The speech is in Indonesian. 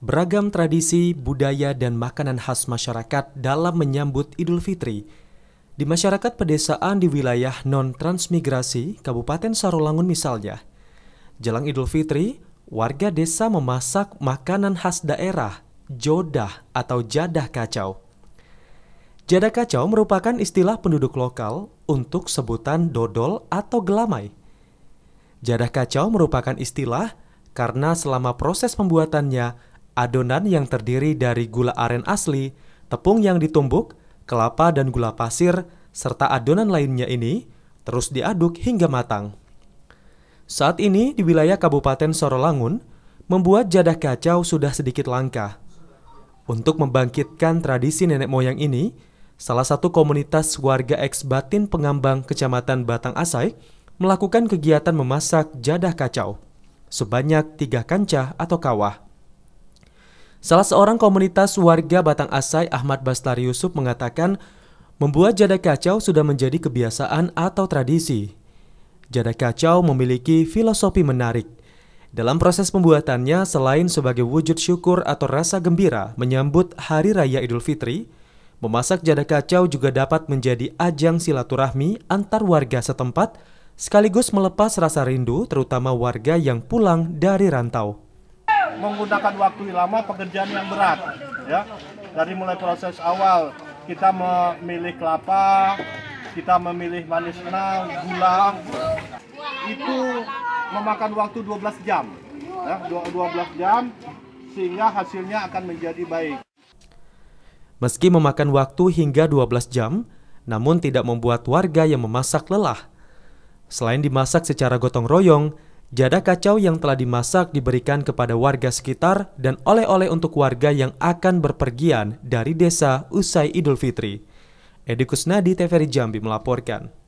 Beragam tradisi, budaya, dan makanan khas masyarakat dalam menyambut Idul Fitri. Di masyarakat pedesaan di wilayah non-transmigrasi, Kabupaten Sarolangun misalnya. Jelang Idul Fitri, warga desa memasak makanan khas daerah, jodah atau jadah kacau. Jadah kacau merupakan istilah penduduk lokal untuk sebutan dodol atau gelamai. Jadah kacau merupakan istilah karena selama proses pembuatannya, Adonan yang terdiri dari gula aren asli, tepung yang ditumbuk, kelapa dan gula pasir, serta adonan lainnya ini terus diaduk hingga matang. Saat ini di wilayah Kabupaten Sorolangun, membuat jadah kacau sudah sedikit langka. Untuk membangkitkan tradisi nenek moyang ini, salah satu komunitas warga eks Batin Pengambang Kecamatan Batang Asai melakukan kegiatan memasak jadah kacau sebanyak tiga kancah atau kawah. Salah seorang komunitas warga Batang Asai Ahmad Bastari Yusuf mengatakan, membuat jada kacau sudah menjadi kebiasaan atau tradisi. Jada kacau memiliki filosofi menarik. Dalam proses pembuatannya, selain sebagai wujud syukur atau rasa gembira menyambut Hari Raya Idul Fitri, memasak jada kacau juga dapat menjadi ajang silaturahmi antar warga setempat sekaligus melepas rasa rindu terutama warga yang pulang dari rantau menggunakan waktu lama pekerjaan yang berat ya dari mulai proses awal kita memilih kelapa kita memilih manis kenal gula itu memakan waktu 12 jam ya 12 jam sehingga hasilnya akan menjadi baik Meski memakan waktu hingga 12 jam, namun tidak membuat warga yang memasak lelah. Selain dimasak secara gotong royong, Jadah kacau yang telah dimasak diberikan kepada warga sekitar dan oleh-oleh untuk warga yang akan berpergian dari desa usai Idul Fitri. Edi Kusnadi TVRI Jambi melaporkan.